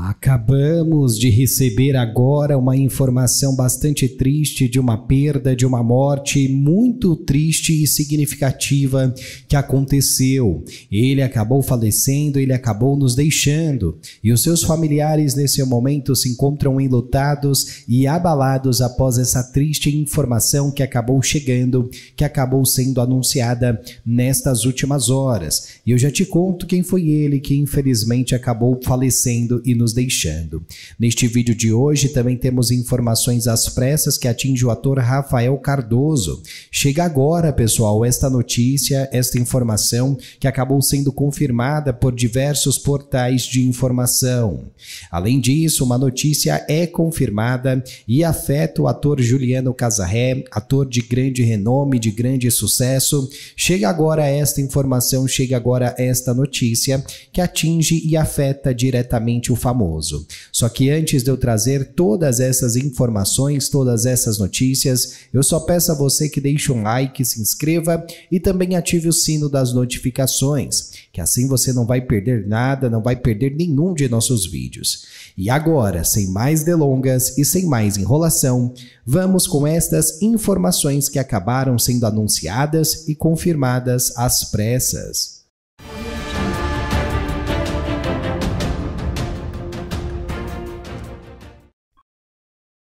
Acabamos de receber agora uma informação bastante triste de uma perda, de uma morte muito triste e significativa que aconteceu. Ele acabou falecendo, ele acabou nos deixando, e os seus familiares nesse momento se encontram enlutados e abalados após essa triste informação que acabou chegando, que acabou sendo anunciada nestas últimas horas. E eu já te conto quem foi ele que infelizmente acabou falecendo e nos nos deixando. Neste vídeo de hoje também temos informações às pressas que atinge o ator Rafael Cardoso. Chega agora, pessoal, esta notícia, esta informação que acabou sendo confirmada por diversos portais de informação. Além disso, uma notícia é confirmada e afeta o ator Juliano Casarré, ator de grande renome, de grande sucesso. Chega agora esta informação, chega agora esta notícia que atinge e afeta diretamente o famoso. Só que antes de eu trazer todas essas informações, todas essas notícias, eu só peço a você que deixe um like, se inscreva e também ative o sino das notificações, que assim você não vai perder nada, não vai perder nenhum de nossos vídeos. E agora, sem mais delongas e sem mais enrolação, vamos com estas informações que acabaram sendo anunciadas e confirmadas às pressas.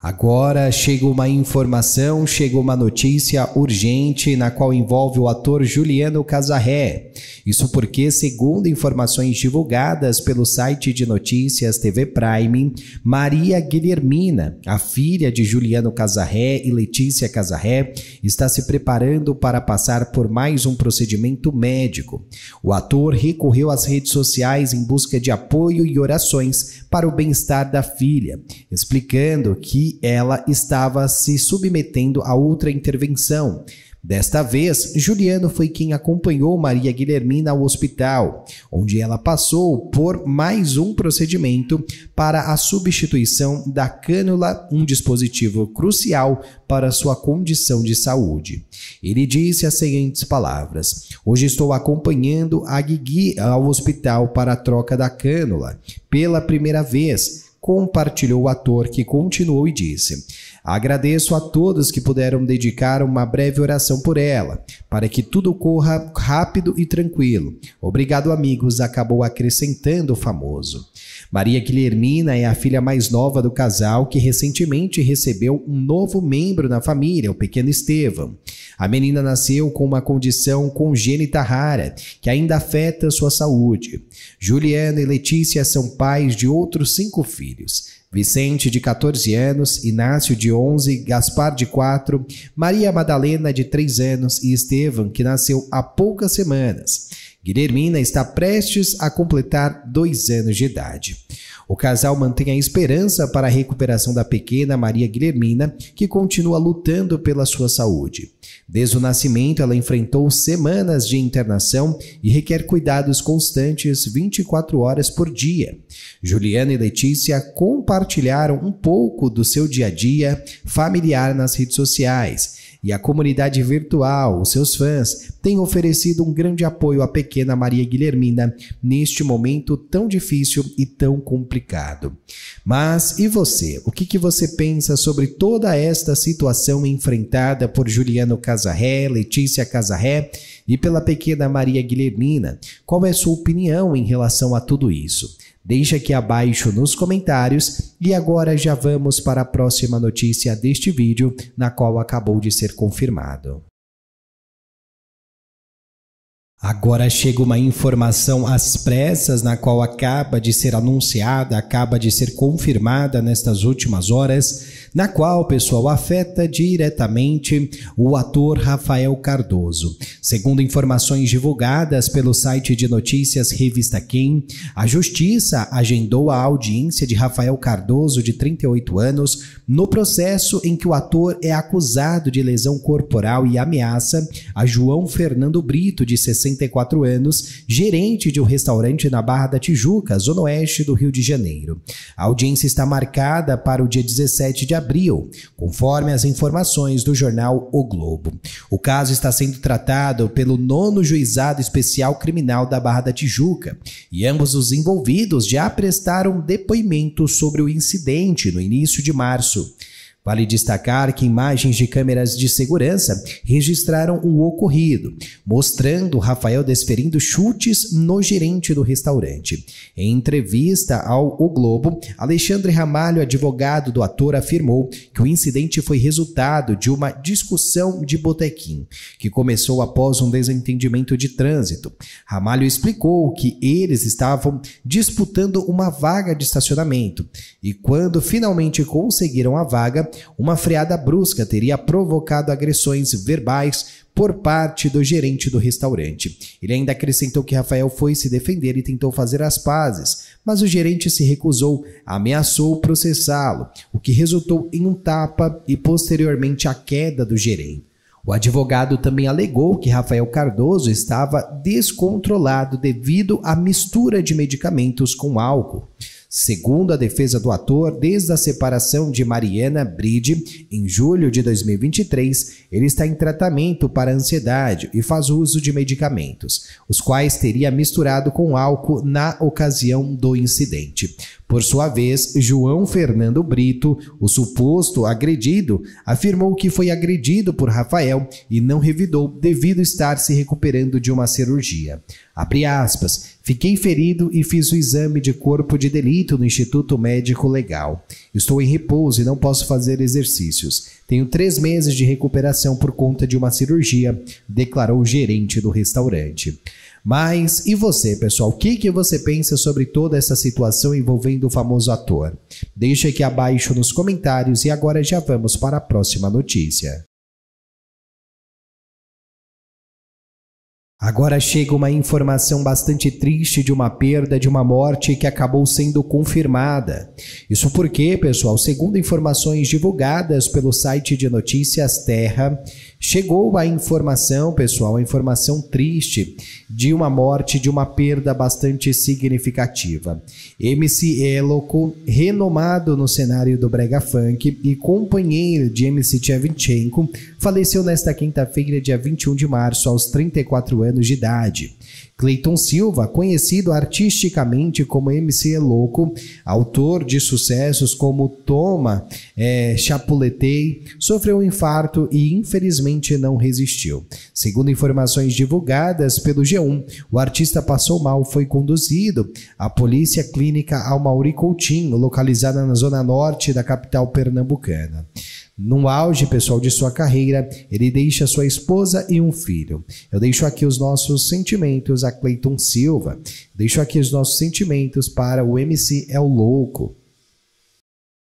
Agora chega uma informação, chega uma notícia urgente na qual envolve o ator Juliano Casarré. Isso porque, segundo informações divulgadas pelo site de notícias TV Prime, Maria Guilhermina, a filha de Juliano Casarré e Letícia Casarré, está se preparando para passar por mais um procedimento médico. O ator recorreu às redes sociais em busca de apoio e orações para o bem-estar da filha, explicando que ela estava se submetendo a outra intervenção. Desta vez, Juliano foi quem acompanhou Maria Guilhermina ao hospital, onde ela passou por mais um procedimento para a substituição da cânula, um dispositivo crucial para sua condição de saúde. Ele disse as seguintes palavras: Hoje estou acompanhando a Guigui ao hospital para a troca da cânula, pela primeira vez compartilhou o ator, que continuou e disse: Agradeço a todos que puderam dedicar uma breve oração por ela, para que tudo corra rápido e tranquilo. Obrigado, amigos, acabou acrescentando o famoso. Maria Guilhermina é a filha mais nova do casal que recentemente recebeu um novo membro na família, o pequeno Estevam a menina nasceu com uma condição congênita rara, que ainda afeta sua saúde. Juliana e Letícia são pais de outros cinco filhos. Vicente, de 14 anos, Inácio, de 11, Gaspar, de 4, Maria Madalena, de 3 anos e Estevam, que nasceu há poucas semanas. Guilhermina está prestes a completar dois anos de idade. O casal mantém a esperança para a recuperação da pequena Maria Guilhermina, que continua lutando pela sua saúde. Desde o nascimento, ela enfrentou semanas de internação e requer cuidados constantes 24 horas por dia. Juliana e Letícia compartilharam um pouco do seu dia a dia familiar nas redes sociais e a comunidade virtual, os seus fãs, têm oferecido um grande apoio à pequena Maria Guilhermina neste momento tão difícil e tão complicado. Mas e você? O que, que você pensa sobre toda esta situação enfrentada por Juliano Casarré, Letícia Casarré e pela pequena Maria Guilhermina? Qual é a sua opinião em relação a tudo isso? Deixe aqui abaixo nos comentários e agora já vamos para a próxima notícia deste vídeo, na qual acabou de ser confirmado. Agora chega uma informação às pressas, na qual acaba de ser anunciada, acaba de ser confirmada nestas últimas horas, na qual, pessoal, afeta diretamente o ator Rafael Cardoso. Segundo informações divulgadas pelo site de notícias Revista Quem, a Justiça agendou a audiência de Rafael Cardoso, de 38 anos, no processo em que o ator é acusado de lesão corporal e ameaça a João Fernando Brito, de 60 64 anos, gerente de um restaurante na Barra da Tijuca, zona oeste do Rio de Janeiro. A audiência está marcada para o dia 17 de abril, conforme as informações do jornal O Globo. O caso está sendo tratado pelo nono juizado especial criminal da Barra da Tijuca e ambos os envolvidos já prestaram depoimento sobre o incidente no início de março. Vale destacar que imagens de câmeras de segurança registraram o ocorrido, mostrando Rafael desferindo chutes no gerente do restaurante. Em entrevista ao O Globo, Alexandre Ramalho, advogado do ator, afirmou que o incidente foi resultado de uma discussão de botequim, que começou após um desentendimento de trânsito. Ramalho explicou que eles estavam disputando uma vaga de estacionamento e, quando finalmente conseguiram a vaga, uma freada brusca teria provocado agressões verbais por parte do gerente do restaurante. Ele ainda acrescentou que Rafael foi se defender e tentou fazer as pazes, mas o gerente se recusou, ameaçou processá-lo, o que resultou em um tapa e posteriormente a queda do gerente. O advogado também alegou que Rafael Cardoso estava descontrolado devido à mistura de medicamentos com álcool. Segundo a defesa do ator, desde a separação de Mariana Bride, em julho de 2023, ele está em tratamento para ansiedade e faz uso de medicamentos, os quais teria misturado com álcool na ocasião do incidente. Por sua vez, João Fernando Brito, o suposto agredido, afirmou que foi agredido por Rafael e não revidou devido estar se recuperando de uma cirurgia. Abre aspas. Fiquei ferido e fiz o exame de corpo de delito no Instituto Médico Legal. Estou em repouso e não posso fazer exercícios. Tenho três meses de recuperação por conta de uma cirurgia, declarou o gerente do restaurante. Mas e você, pessoal? O que, que você pensa sobre toda essa situação envolvendo o famoso ator? Deixe aqui abaixo nos comentários e agora já vamos para a próxima notícia. Agora chega uma informação bastante triste de uma perda, de uma morte que acabou sendo confirmada. Isso porque, pessoal, segundo informações divulgadas pelo site de notícias Terra, Chegou a informação, pessoal, a informação triste de uma morte, de uma perda bastante significativa. MC Eloco, renomado no cenário do brega funk e companheiro de MC Tchevchenko, faleceu nesta quinta-feira, dia 21 de março, aos 34 anos de idade. Cleiton Silva, conhecido artisticamente como MC Louco, autor de sucessos como Toma, é, Chapuletei, sofreu um infarto e infelizmente não resistiu. Segundo informações divulgadas pelo G1, o artista passou mal, foi conduzido à polícia clínica Almauri Coutinho, localizada na zona norte da capital pernambucana. No auge, pessoal, de sua carreira, ele deixa sua esposa e um filho. Eu deixo aqui os nossos sentimentos a Cleiton Silva. Deixo aqui os nossos sentimentos para o MC É o Louco.